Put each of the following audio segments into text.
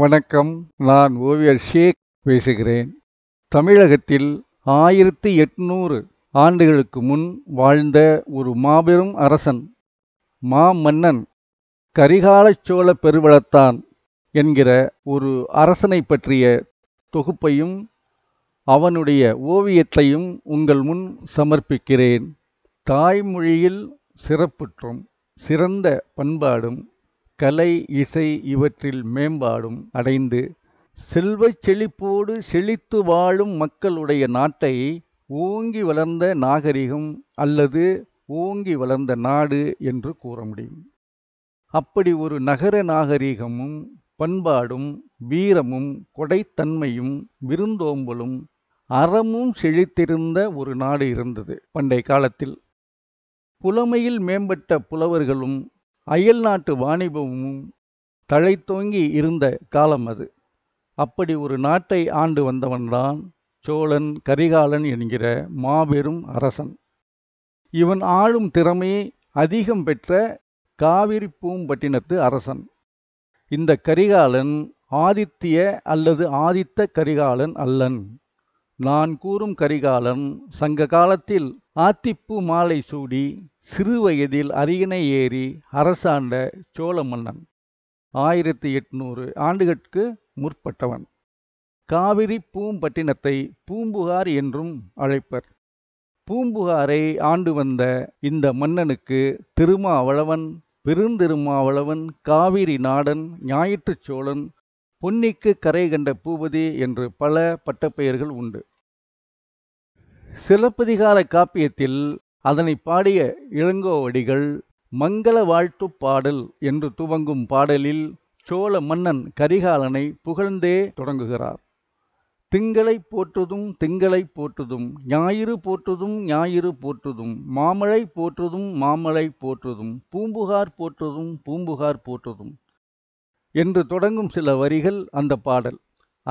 வணக்கம் நான் ஓவியர் ஷேக் பேசுகிறேன் தமிழகத்தில் ஆயிரத்தி எட்நூறு ஆண்டுகளுக்கு முன் வாழ்ந்த ஒரு மாபெரும் அரசன் மாமன்னன் கரிகாலச் சோழ பெருவளத்தான் என்கிற ஒரு அரசனை பற்றிய தொகுப்பையும் அவனுடைய ஓவியத்தையும் உங்கள் முன் சமர்ப்பிக்கிறேன் தாய்மொழியில் சிறப்புற்றும் சிறந்த பண்பாடும் கலை இசை இவற்றில் மேம்பாடும் அடைந்து செல்வச் செழிப்போடு செழித்து வாழும் மக்களுடைய நாட்டை ஓங்கி வளர்ந்த நாகரிகம் அல்லது ஓங்கி வளர்ந்த நாடு என்று கூற முடியும் அப்படி ஒரு நகர நாகரிகமும் பண்பாடும் வீரமும் கொடைத்தன்மையும் விருந்தோம்பலும் அறமும் செழித்திருந்த ஒரு நாடு இருந்தது பண்டை காலத்தில் புலமையில் மேம்பட்ட புலவர்களும் அயல் நாட்டு வாணிபமும் தழைத்தோங்கி இருந்த காலம் அது அப்படி ஒரு நாட்டை ஆண்டு வந்தவன்தான் சோழன் கரிகாலன் என்கிற மாபெரும் அரசன் இவன் ஆளும் திறமையை அதிகம் பெற்ற காவிரி பூம்பட்டினத்து அரசன் இந்த கரிகாலன் ஆதித்திய அல்லது ஆதித்த கரிகாலன் அல்லன் நான் கூறும் கரிகாலன் சங்க காலத்தில் ஆத்திப்பூ மாலை சூடி சிறு வயதில் அரியணை ஏறி அரசாண்ட சோழ மன்னன் ஆயிரத்தி எட்நூறு ஆண்டுகளுக்கு முற்பட்டவன் காவிரி பூம்பட்டினத்தை பூம்புகார் என்றும் அழைப்பர் பூம்புகாரை ஆண்டு வந்த இந்த மன்னனுக்கு திருமாவளவன் பெருந்திருமாவளவன் காவிரி நாடன் ஞாயிற்று சோழன் பொன்னிக்கு கரை கண்ட பூபதி என்று பல பட்டப்பெயர்கள் உண்டு சிலப்பதிகார காப்பியத்தில் அதனை பாடிய இளங்கோவடிகள் மங்கள வாழ்த்து பாடல் என்று துவங்கும் பாடலில் சோழ மன்னன் கரிகாலனை புகழ்ந்தே தொடங்குகிறார் திங்களை போற்றுதும் திங்களை போற்றுதும் ஞாயிறு போற்றுதும் ஞாயிறு போற்றுதும் மாமழை போற்றுதும் மாமழை போற்றுதும் பூம்புகார் போற்றுதும் பூம்புகார் போற்றுதும் என்று தொடங்கும் சில வரிகள் அந்த பாடல்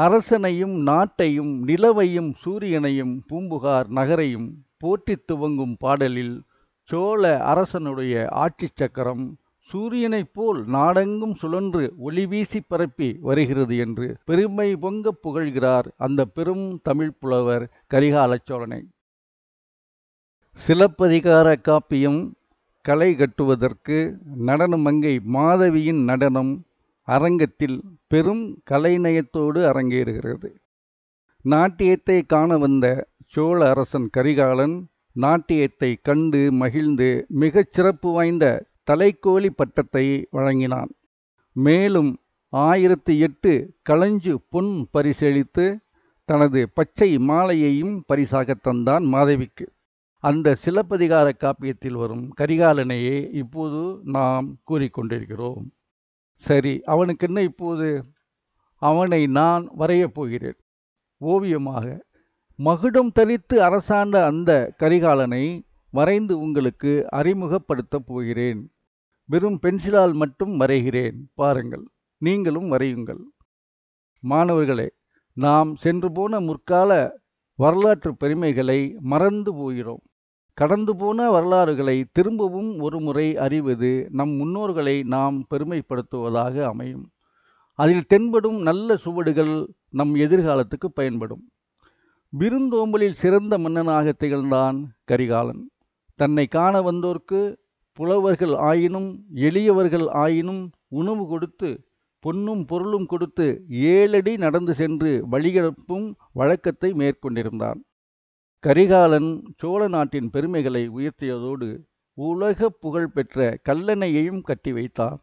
அரசனையும் நாட்டையும் நிலவையும் சூரியனையும் பூம்புகார் நகரையும் போற்றித் துவங்கும் பாடலில் சோழ அரசனுடைய ஆட்சி சக்கரம் சூரியனைப் போல் நாடெங்கும் சுழன்று ஒளி வீசி பரப்பி வருகிறது என்று பெருமை பொங்க புகழ்கிறார் அந்த பெரும் தமிழ் புலவர் கரிகால சோழனை சிலப்பதிகார காப்பியம் கலை கட்டுவதற்கு நடனமங்கை மாதவியின் நடனம் அரங்கத்தில் பெரும் கலைநயத்தோடு அரங்கேறுகிறது நாட்டியத்தை காண வந்த சோழ அரசன் கரிகாலன் நாட்டியத்தை கண்டு மகிழ்ந்து மிகச் சிறப்பு வாய்ந்த தலைக்கோலி பட்டத்தை வழங்கினான் மேலும் ஆயிரத்தி எட்டு களஞ்சு பொன் பரிசளித்து தனது பச்சை மாலையையும் பரிசாக தந்தான் மாதவிக்கு அந்த சிலப்பதிகார காப்பியத்தில் வரும் கரிகாலனையே இப்போது நாம் கூறிக்கொண்டிருக்கிறோம் சரி அவனுக்கு என்ன இப்போது அவனை நான் வரையப் போகிறேன் ஓவியமாக மகுடம் தரித்து அரசாண்ட அந்த கரிகாலனை வரைந்து உங்களுக்கு அறிமுகப்படுத்தப் போகிறேன் வெறும் பென்சிலால் மட்டும் வரைகிறேன் பாருங்கள் நீங்களும் வரையுங்கள் மாணவர்களே நாம் சென்று போன முற்கால வரலாற்று பெருமைகளை மறந்து போகிறோம் கடந்து போன வரலாறுகளை திரும்பவும் ஒரு முறை அறிவது நம் முன்னோர்களை நாம் பெருமைப்படுத்துவதாக அமையும் அதில் தென்படும் நல்ல சுவடுகள் நம் எதிர்காலத்துக்கு பயன்படும் விருந்தோம்பலில் சிறந்த மன்னனாக திகழ்ந்தான் கரிகாலன் தன்னை காண வந்தோர்க்கு புலவர்கள் ஆயினும் எளியவர்கள் ஆயினும் உணவு கொடுத்து பொன்னும் பொருளும் கொடுத்து ஏழடி நடந்து சென்று வழிகிழப்பும் வழக்கத்தை மேற்கொண்டிருந்தான் கரிகாலன் சோழ நாட்டின் பெருமைகளை உயர்த்தியதோடு உலக புகழ்பெற்ற கல்லணையையும் கட்டி வைத்தான்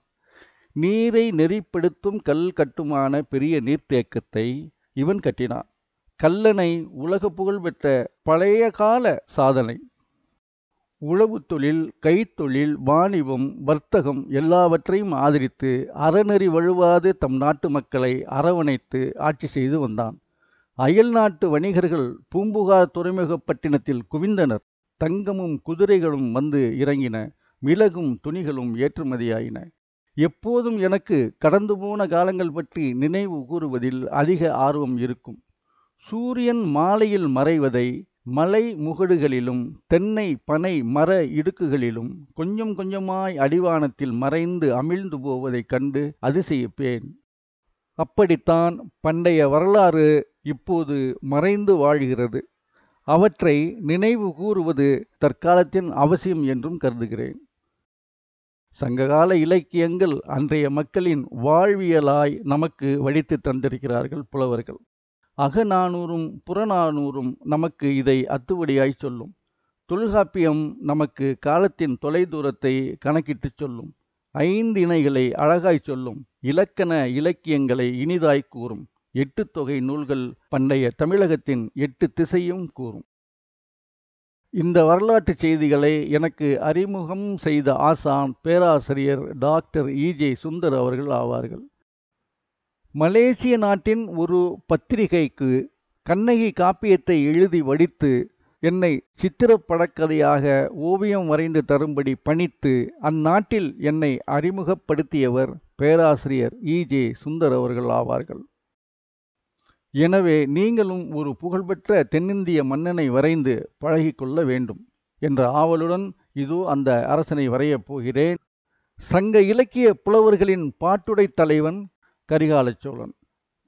நீரை நெறிப்படுத்தும் கல் கட்டுமான பெரிய நீர்த்தேக்கத்தை இவன் கட்டினான் கல்லணை உலக புகழ்பெற்ற பழைய கால சாதனை உழவு தொழில் கைத்தொழில் வாணிபம் வர்த்தகம் எல்லாவற்றையும் ஆதரித்து அறநெறி வழுவாது தம் நாட்டு மக்களை அரவணைத்து ஆட்சி செய்து வந்தான் அயல் நாட்டு வணிகர்கள் பூம்புகார் துறைமுகப்பட்டினத்தில் குவிந்தனர் தங்கமும் குதிரைகளும் வந்து இறங்கின மிளகும் துணிகளும் ஏற்றுமதியாயின எப்போதும் எனக்கு கடந்து போன காலங்கள் பற்றி நினைவு கூறுவதில் அதிக ஆர்வம் இருக்கும் சூரியன் மாலையில் மறைவதை மலை முகடுகளிலும் தென்னை பனை மர இடுக்குகளிலும் கொஞ்சம் கொஞ்சமாய் அடிவானத்தில் மறைந்து அமிழ்ந்து போவதைக் கண்டு அதிசயிப்பேன் அப்படித்தான் பண்டைய வரலாறு இப்போது மறைந்து வாழ்கிறது அவற்றை நினைவு கூறுவது தற்காலத்தின் அவசியம் என்றும் கருதுகிறேன் சங்ககால இலக்கியங்கள் அன்றைய மக்களின் வாழ்வியலாய் நமக்கு வடித்து தந்திருக்கிறார்கள் புலவர்கள் அகநானூறும் புறநானூறும் நமக்கு இதை அத்துவடியாய் சொல்லும் தொல்காப்பியம் நமக்கு காலத்தின் தொலைதூரத்தை கணக்கிட்டு சொல்லும் ஐந்து இணைகளை அழகாய் சொல்லும் இலக்கண இலக்கியங்களை இனிதாய் கூறும் எட்டு தொகை நூல்கள் பண்டைய தமிழகத்தின் எட்டு திசையும் கூறும் இந்த வரலாற்று செய்திகளை எனக்கு அறிமுகம் செய்த ஆசான் பேராசிரியர் டாக்டர் இஜே சுந்தர் அவர்கள் ஆவார்கள் மலேசிய நாட்டின் ஒரு பத்திரிகைக்கு கண்ணகி காப்பியத்தை எழுதி வடித்து என்னை சித்திரப்படக்கதையாக ஓவியம் வரைந்து தரும்படி பணித்து அந்நாட்டில் என்னை அறிமுகப்படுத்தியவர் பேராசிரியர் இ ஜே சுந்தர் அவர்கள் ஆவார்கள் எனவே நீங்களும் ஒரு புகழ்பெற்ற தென்னிந்திய மன்னனை வரைந்து பழகிக்கொள்ள வேண்டும் என்ற ஆவலுடன் இதோ அந்த அரசனை வரையப் போகிறேன் சங்க இலக்கிய புலவர்களின் பாட்டுடை தலைவன் சோழன்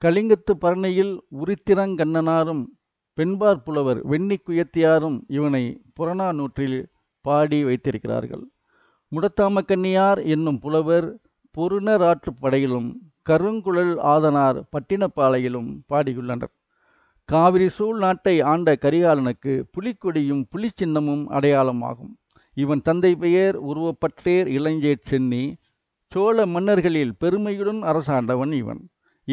கலிங்கத்து பரணியில் உரித்திரங்கண்ணனாரும் பெண்பார் புலவர் வெண்ணி குயத்தியாரும் இவனை புறநானூற்றில் பாடி வைத்திருக்கிறார்கள் முடத்தாமக்கண்ணியார் என்னும் புலவர் பொருணராற்றுப் படையிலும் கருங்குழல் ஆதனார் பட்டினப்பாளையிலும் பாடியுள்ளனர் காவிரி சூழ் நாட்டை ஆண்ட கரிகாலனுக்கு புலிக்கொடியும் புலிச்சின்னமும் அடையாளமாகும் இவன் தந்தை பெயர் உருவப்பற்றேர் இளஞ்சேட் சென்னி சோழ மன்னர்களில் பெருமையுடன் அரசாண்டவன் இவன்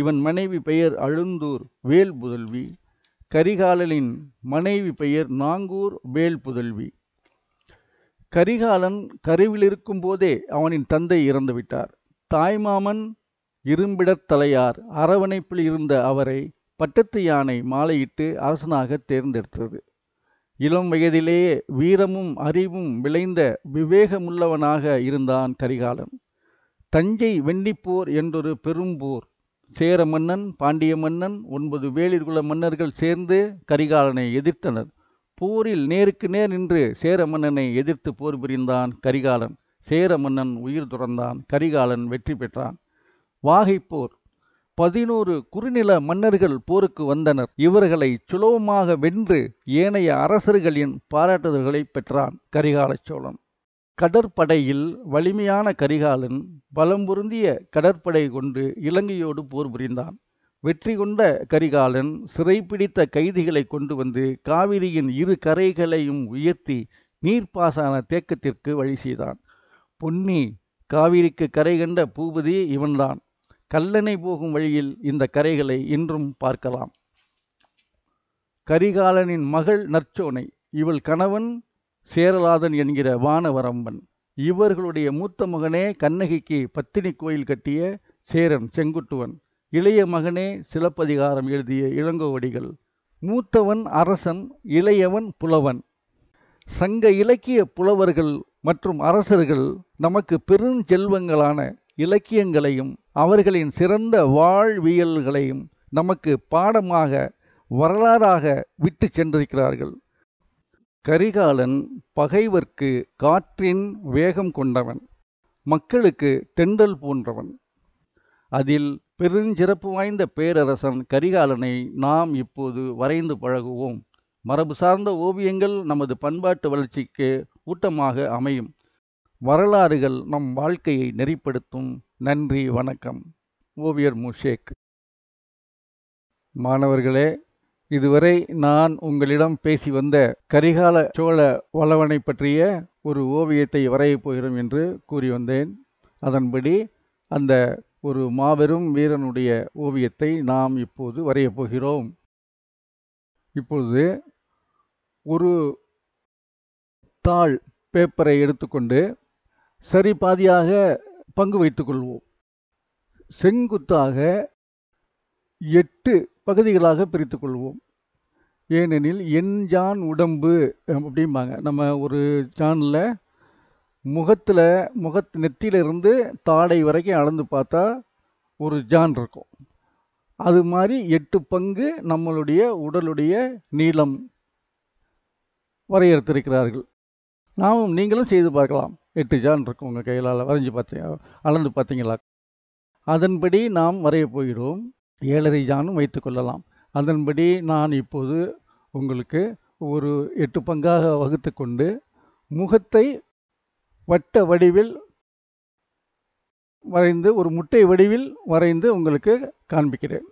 இவன் மனைவி பெயர் அழுந்தூர் வேல் புதல்வி கரிகாலனின் மனைவி பெயர் நாங்கூர் வேல் புதல்வி கரிகாலன் கருவிலிருக்கும் போதே அவனின் தந்தை இறந்துவிட்டார் தாய்மாமன் இரும்பிடத் தலையார் அரவணைப்பில் இருந்த அவரை பட்டத்து யானை மாலையிட்டு அரசனாக தேர்ந்தெடுத்தது இளம் வயதிலேயே வீரமும் அறிவும் விளைந்த விவேகமுள்ளவனாக இருந்தான் கரிகாலன் தஞ்சை வெண்ணிப்போர் என்றொரு பெரும்போர் சேர மன்னன் பாண்டிய மன்னன் ஒன்பது வேளிர்குல மன்னர்கள் சேர்ந்து கரிகாலனை எதிர்த்தனர் போரில் நேருக்கு நேர் நின்று சேர மன்னனை எதிர்த்து போர் புரிந்தான் கரிகாலன் சேர மன்னன் உயிர் துறந்தான் கரிகாலன் வெற்றி பெற்றான் வாகைப்போர் பதினோரு குறுநில மன்னர்கள் போருக்கு வந்தனர் இவர்களை சுலபமாக வென்று ஏனைய அரசர்களின் பாராட்டுதல்களை பெற்றான் கரிகால சோழன் கடற்படையில் வலிமையான கரிகாலன் பலம் பொருந்திய கடற்படை கொண்டு இலங்கையோடு போர் புரிந்தான் வெற்றி கொண்ட கரிகாலன் சிறைப்பிடித்த கைதிகளை கொண்டு வந்து காவிரியின் இரு கரைகளையும் உயர்த்தி நீர்ப்பாசன தேக்கத்திற்கு வழி செய்தான் பொன்னி காவிரிக்கு கரை கண்ட பூபதி இவன்தான் கல்லணை போகும் வழியில் இந்த கரைகளை இன்றும் பார்க்கலாம் கரிகாலனின் மகள் நற்சோனை இவள் கணவன் சேரலாதன் என்கிற வானவரம்பன் இவர்களுடைய மூத்த மகனே கண்ணகிக்கு பத்தினி கோயில் கட்டிய சேரன் செங்குட்டுவன் இளைய மகனே சிலப்பதிகாரம் எழுதிய இளங்கோவடிகள் மூத்தவன் அரசன் இளையவன் புலவன் சங்க இலக்கிய புலவர்கள் மற்றும் அரசர்கள் நமக்கு பெருஞ்செல்வங்களான இலக்கியங்களையும் அவர்களின் சிறந்த வாழ்வியல்களையும் நமக்கு பாடமாக வரலாறாக விட்டு சென்றிருக்கிறார்கள் கரிகாலன் பகைவர்க்கு காற்றின் வேகம் கொண்டவன் மக்களுக்கு தெண்டல் போன்றவன் அதில் பெருஞ்சிறப்பு வாய்ந்த பேரரசன் கரிகாலனை நாம் இப்போது வரைந்து பழகுவோம் மரபு சார்ந்த ஓவியங்கள் நமது பண்பாட்டு வளர்ச்சிக்கு ஊட்டமாக அமையும் வரலாறுகள் நம் வாழ்க்கையை நெறிப்படுத்தும் நன்றி வணக்கம் ஓவியர் முஷேக் மாணவர்களே இதுவரை நான் உங்களிடம் பேசி வந்த கரிகால சோழ வளவனை பற்றிய ஒரு ஓவியத்தை வரையப் போகிறோம் என்று கூறி வந்தேன் அதன்படி அந்த ஒரு மாபெரும் வீரனுடைய ஓவியத்தை நாம் இப்போது வரையப் போகிறோம் இப்பொழுது ஒரு தாள் பேப்பரை எடுத்துக்கொண்டு சரி பாதியாக பங்கு வைத்துக்கொள்வோம் செங்குத்தாக எட்டு பகுதிகளாக பிரித்து கொள்வோம் ஏனெனில் என் ஜான் உடம்பு அப்படிம்பாங்க நம்ம ஒரு ஜானில் முகத்தில் முகத் நெத்தியிலிருந்து தாடை வரைக்கும் அளந்து பார்த்தா ஒரு ஜான் இருக்கும் அது மாதிரி எட்டு பங்கு நம்மளுடைய உடலுடைய நீளம் வரையறுத்திருக்கிறார்கள் நாமும் நீங்களும் செய்து பார்க்கலாம் எட்டு ஜான் இருக்கும் உங்கள் கையிலால் வரைஞ்சி பார்த்தீங்க அளந்து பார்த்தீங்களா அதன்படி நாம் வரைய போகிறோம் ஏழரை ஜானும் வைத்துக்கொள்ளலாம் அதன்படி நான் இப்போது உங்களுக்கு ஒரு எட்டு பங்காக வகுத்து கொண்டு முகத்தை வட்ட வடிவில் வரைந்து ஒரு முட்டை வடிவில் வரைந்து உங்களுக்கு காண்பிக்கிறேன்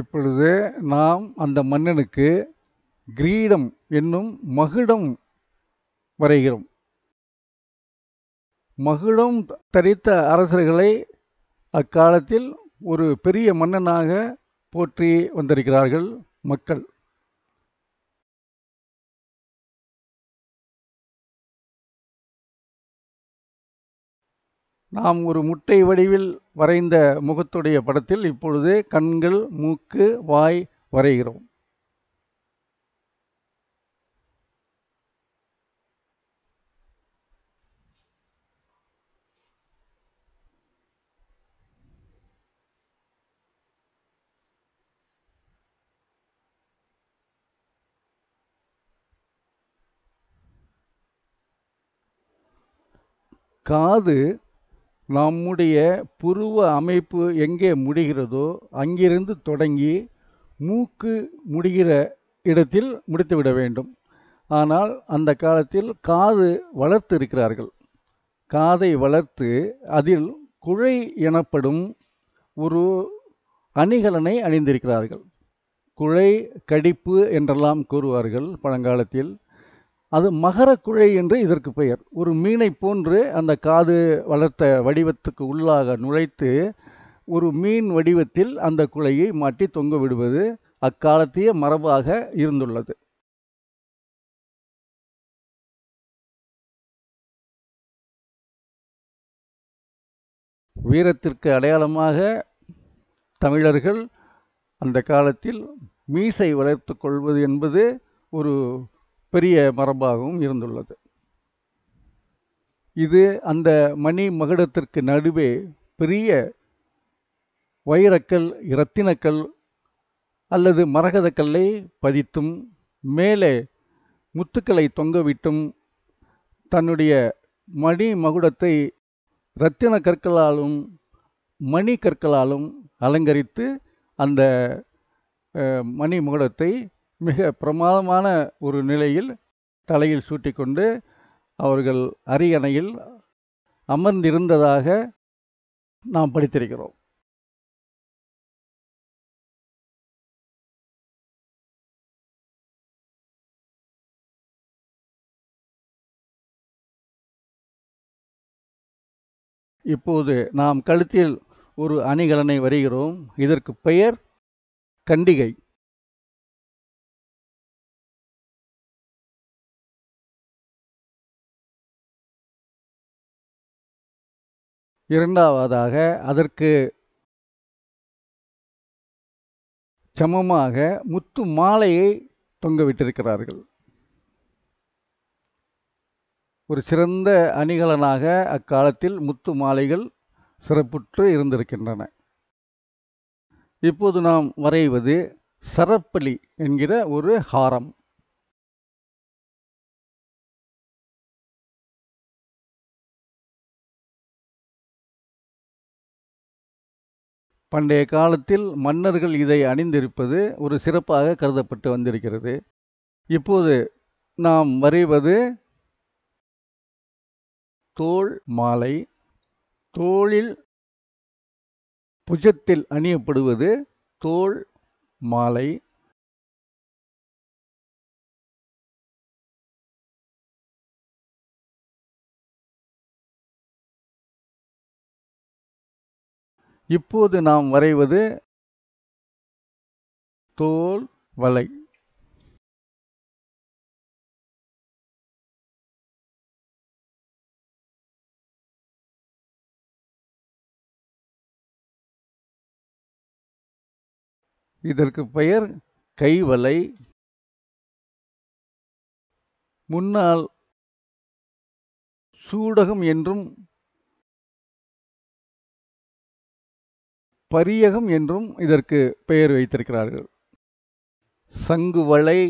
இப்பொழுது நாம் அந்த மன்னனுக்கு கிரீடம் என்னும் மகுடம் வரைகிறோம் மகுடம் தரித்த அரசர்களை அக்காலத்தில் ஒரு பெரிய மன்னனாக போற்றி வந்திருக்கிறார்கள் மக்கள் நாம் ஒரு முட்டை வடிவில் வரைந்த முகத்துடைய படத்தில் இப்பொழுது கண்கள் மூக்கு வாய் வரைகிறோம் காது நம்முடைய புருவ அமைப்பு எங்கே முடிகிறதோ அங்கிருந்து தொடங்கி மூக்கு முடிகிற இடத்தில் முடித்துவிட வேண்டும் ஆனால் அந்த காலத்தில் காது வளர்த்து இருக்கிறார்கள் காதை வளர்த்து அதில் குழை எனப்படும் ஒரு அணிகலனை அணிந்திருக்கிறார்கள் குழை கடிப்பு என்றெல்லாம் கூறுவார்கள் பழங்காலத்தில் அது மகர குழை என்று இதற்கு பெயர் ஒரு மீனை போன்று அந்த காது வளர்த்த வடிவத்துக்கு உள்ளாக நுழைத்து ஒரு மீன் வடிவத்தில் அந்த குழையை மாட்டி தொங்க விடுவது அக்காலத்திய மரபாக இருந்துள்ளது வீரத்திற்கு அடையாளமாக தமிழர்கள் அந்த காலத்தில் மீசை வளர்த்து கொள்வது என்பது ஒரு பெரிய மரபாகவும் இருந்துள்ளது இது அந்த மணி மகுடத்திற்கு நடுவே பெரிய வைரக்கல் இரத்தினக்கல் அல்லது மரகதக்கல்லை பதித்தும் மேலே முத்துக்களை தொங்கவிட்டும் தன்னுடைய மணி மகுடத்தை இரத்தின கற்களாலும் மணி கற்களாலும் அலங்கரித்து அந்த மணி மகுடத்தை மிக பிரமாதமான ஒரு நிலையில் தலையில் சூட்டிக்கொண்டு அவர்கள் அரியணையில் அமர்ந்திருந்ததாக நாம் படித்திருக்கிறோம் இப்போது நாம் கழுத்தில் ஒரு அணிகலனை வருகிறோம் இதற்கு பெயர் கண்டிகை இரண்டாவதாக அதற்கு சமமாக முத்து மாலையை தொங்கவிட்டிருக்கிறார்கள் ஒரு சிறந்த அணிகலனாக அக்காலத்தில் முத்து மாலைகள் சிறப்புற்று இருந்திருக்கின்றன இப்போது நாம் வரைவது சரப்பலி என்கிற ஒரு ஹாரம் பண்டைய காலத்தில் மன்னர்கள் இதை அணிந்திருப்பது ஒரு சிறப்பாக கருதப்பட்டு வந்திருக்கிறது இப்போது நாம் வரைவது தோல் மாலை தோளில் புஜத்தில் அணியப்படுவது தோல் மாலை இப்போது நாம் வரைவது தோல் வலை இதற்கு பெயர் கைவலை முன்னால் சூடகம் என்றும் பரியகம் என்றும் இதற்கு பெயர் வைத்திருக்கிறார்கள் சங்குவளை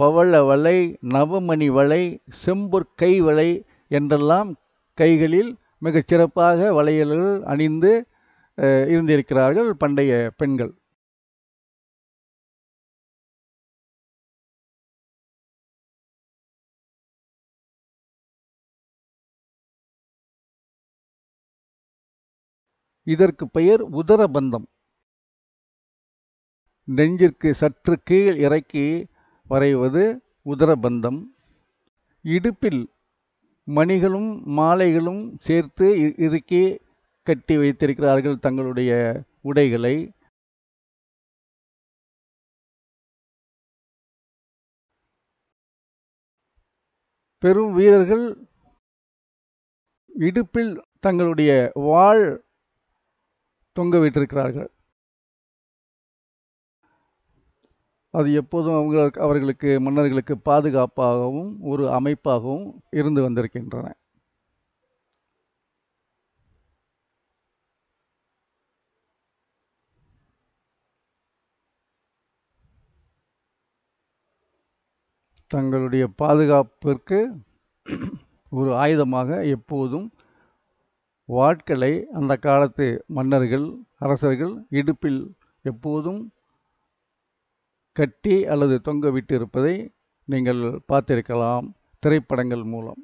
பவள நவமணி வலை செம்பொற்கை வலை என்றெல்லாம் கைகளில் மிகச் சிறப்பாக வளையல்கள் அணிந்து இருந்திருக்கிறார்கள் பண்டைய பெண்கள் இதற்கு பெயர் உதரபந்தம் நெஞ்சிற்கு சற்று கீழ் இறக்கி வரைவது உதரபந்தம் இடுப்பில் மணிகளும் மாலைகளும் சேர்த்து இறுக்கி கட்டி வைத்திருக்கிறார்கள் தங்களுடைய உடைகளை பெரும் வீரர்கள் இடுப்பில் தங்களுடைய வாழ் தொங்கவிட்டிருக்கிறார்கள் அது எப்போதும் அவங்க அவர்களுக்கு மன்னர்களுக்கு பாதுகாப்பாகவும் ஒரு அமைப்பாகவும் இருந்து வந்திருக்கின்றன தங்களுடைய பாதுகாப்பிற்கு ஒரு ஆயுதமாக எப்போதும் வாட்களை அந்த காலத்து மன்னர்கள் அரசர்கள் இடுப்பில் எப்போதும் கட்டி அல்லது தொங்க விட்டிருப்பதை நீங்கள் பார்த்திருக்கலாம் திரைப்படங்கள் மூலம்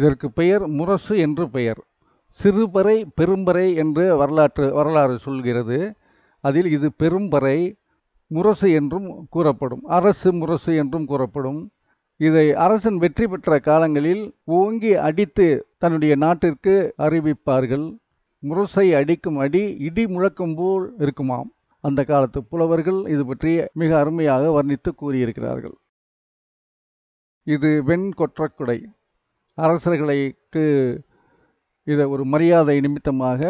இதற்கு பெயர் முரசு என்று பெயர் சிறுபறை பெரும்பறை என்று வரலாற்று வரலாறு சொல்கிறது அதில் இது பெரும்பறை முரசு என்றும் கூறப்படும் அரசு முரசு என்றும் கூறப்படும் இதை அரசன் வெற்றி பெற்ற காலங்களில் ஓங்கி அடித்து தன்னுடைய நாட்டிற்கு அறிவிப்பார்கள் முரசை அடிக்கும் அடி இடி முழக்கம் போல் இருக்குமாம் அந்த காலத்து புலவர்கள் இது பற்றி மிக அருமையாக வர்ணித்து கூறியிருக்கிறார்கள் இது வெண்கொற்றக்குடை அரசர்களுக்கு இதை ஒரு மரியாதை நிமித்தமாக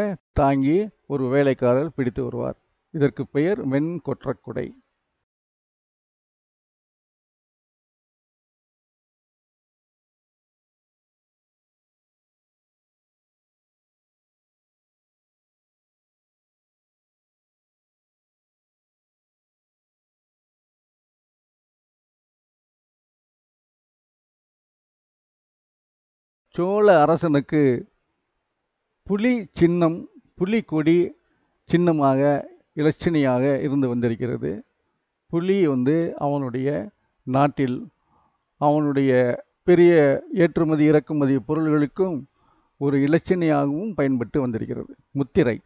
தாங்கி ஒரு வேலைக்காரர் பிடித்து வருவார் இதற்கு பெயர் வெண்கொற்றக்குடை சோழ அரசனுக்கு புலி சின்னம் புலி கொடி சின்னமாக இலட்சணியாக இருந்து வந்திருக்கிறது புலி வந்து அவனுடைய நாட்டில் அவனுடைய பெரிய ஏற்றுமதி இறக்குமதி பொருள்களுக்கும் ஒரு இலட்சணியாகவும் பயன்பட்டு வந்திருக்கிறது முத்திரை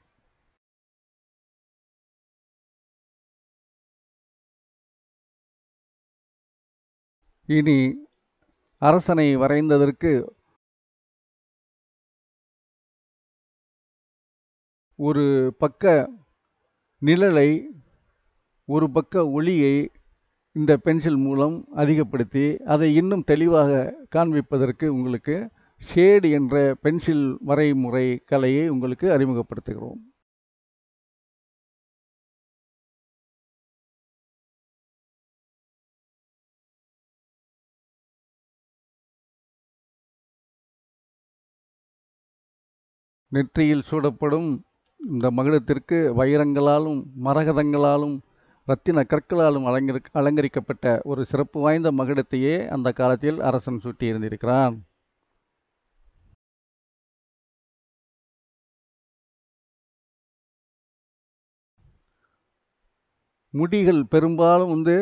இனி அரசனை வரைந்ததற்கு ஒரு பக்க நிழலை ஒரு பக்க ஒளியை இந்த பென்சில் மூலம் அதிகப்படுத்தி அதை இன்னும் தெளிவாக காண்பிப்பதற்கு உங்களுக்கு ஷேடு என்ற பென்சில் வரைமுறை கலையை உங்களுக்கு அறிமுகப்படுத்துகிறோம் நெற்றியில் சூடப்படும் இந்த மகுடத்திற்கு வைரங்களாலும் மரகதங்களாலும் இரத்தின கற்களாலும் அலங்கரி அலங்கரிக்கப்பட்ட ஒரு சிறப்பு வாய்ந்த மகுடத்தையே அந்த காலத்தில் அரசன் சூட்டியிருந்திருக்கிறான் முடிகள் பெரும்பாலும் வந்து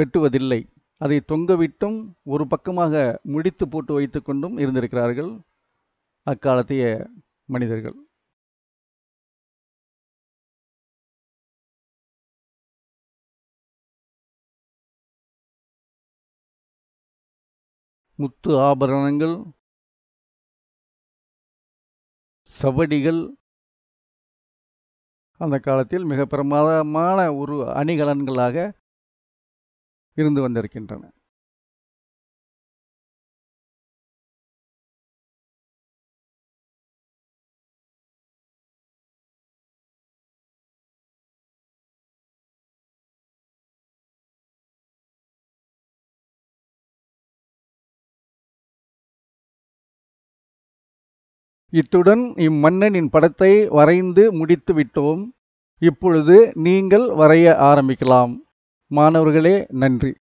வெட்டுவதில்லை அதை தொங்கவிட்டும் ஒரு பக்கமாக முடித்து போட்டு வைத்து கொண்டும் இருந்திருக்கிறார்கள் அக்காலத்திய மனிதர்கள் முத்து ஆபரணங்கள் சவடிகள் அந்த காலத்தில் மிக பிரமாதமான ஒரு அணிகலன்களாக இருந்து வந்திருக்கின்றன இத்துடன் இம்மன்னனின் படத்தை வரைந்து முடித்து விட்டோம் இப்பொழுது நீங்கள் வரைய ஆரம்பிக்கலாம் மாணவர்களே நன்றி